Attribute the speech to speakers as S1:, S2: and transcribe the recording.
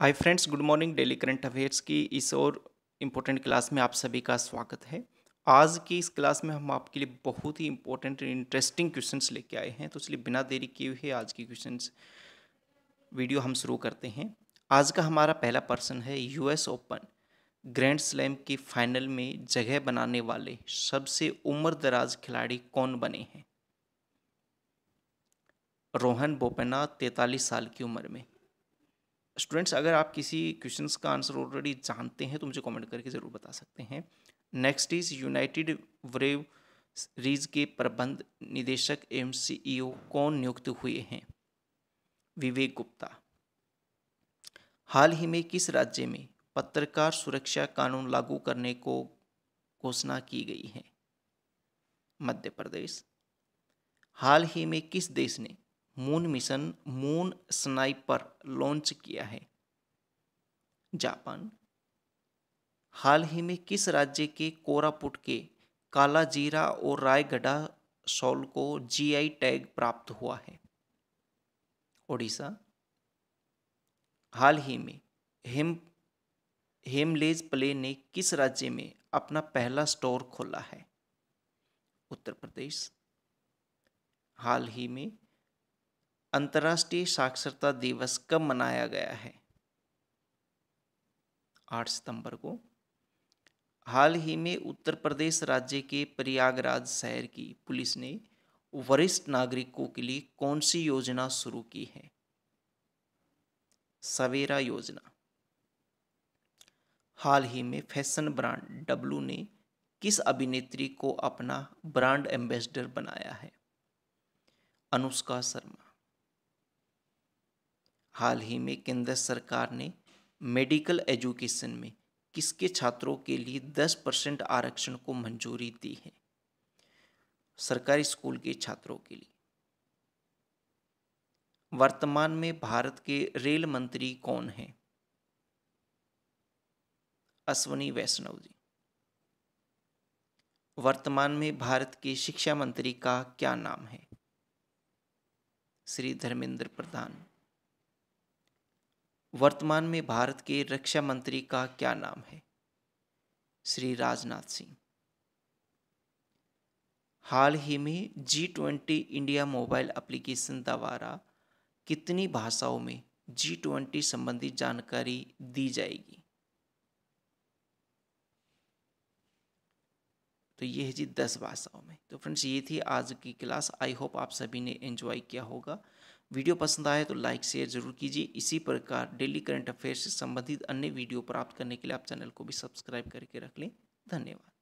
S1: हाय friends good morning daily current affairs की इस और इम्पोर्टेंट क्लास में आप सभी का स्वागत है आज की इस क्लास में हम आपके लिए बहुत ही इंपॉर्टेंट इंटरेस्टिंग क्वेश्चंस लेके आए हैं तो इसलिए बिना देरी किए हुए आज की क्वेश्चंस वीडियो हम शुरू करते हैं आज का हमारा पहला पर्सन है यूएस ओपन ग्रैंड स्लैम के फाइनल में जगह बनाने वाले सबसे उम्र खिलाड़ी कौन बने हैं रोहन बोपन्ना तैतालीस साल की उम्र में स्टूडेंट्स अगर आप किसी क्वेश्चन का आंसर ऑलरेडी जानते हैं तो मुझे कॉमेंट करके ज़रूर बता सकते हैं next is United breweries के प्रबंध निदेशक एम सी e कौन नियुक्त हुए हैं विवेक गुप्ता हाल ही में किस राज्य में पत्रकार सुरक्षा कानून लागू करने को घोषणा की गई है मध्य प्रदेश हाल ही में किस देश ने moon mission moon sniper launch किया है जापान हाल ही में किस राज्य के कोरापुट के कालाजीरा और रायगढ़ा सॉल को जीआई टैग प्राप्त हुआ है ओडिशा हाल ही में हेम हेमलेज प्ले ने किस राज्य में अपना पहला स्टोर खोला है उत्तर प्रदेश हाल ही में अंतर्राष्ट्रीय साक्षरता दिवस कब मनाया गया है आठ सितंबर को हाल ही में उत्तर प्रदेश राज्य के प्रयागराज शहर की पुलिस ने वरिष्ठ नागरिकों के लिए कौन सी योजना शुरू की है सवेरा योजना हाल ही में फैशन ब्रांड डब्लू ने किस अभिनेत्री को अपना ब्रांड एम्बेसडर बनाया है अनुष्का शर्मा हाल ही में केंद्र सरकार ने मेडिकल एजुकेशन में किसके छात्रों के लिए 10 परसेंट आरक्षण को मंजूरी दी है सरकारी स्कूल के छात्रों के लिए वर्तमान में भारत के रेल मंत्री कौन हैं अश्वनी वैष्णव जी वर्तमान में भारत के शिक्षा मंत्री का क्या नाम है श्री धर्मेंद्र प्रधान वर्तमान में भारत के रक्षा मंत्री का क्या नाम है श्री राजनाथ सिंह हाल ही में G twenty India mobile application द्वारा कितनी भाषाओं में जी ट्वेंटी संबंधी जानकारी दी जाएगी तो ये है जी दस भाषाओं में तो फ्रेंड्स ये थी आज की क्लास आई होप आप सभी ने एंजॉय किया होगा वीडियो पसंद आए तो लाइक शेयर जरूर कीजिए इसी प्रकार डेली करंट अफेयर्स से संबंधित अन्य वीडियो प्राप्त करने के लिए आप चैनल को भी सब्सक्राइब करके रख लें धन्यवाद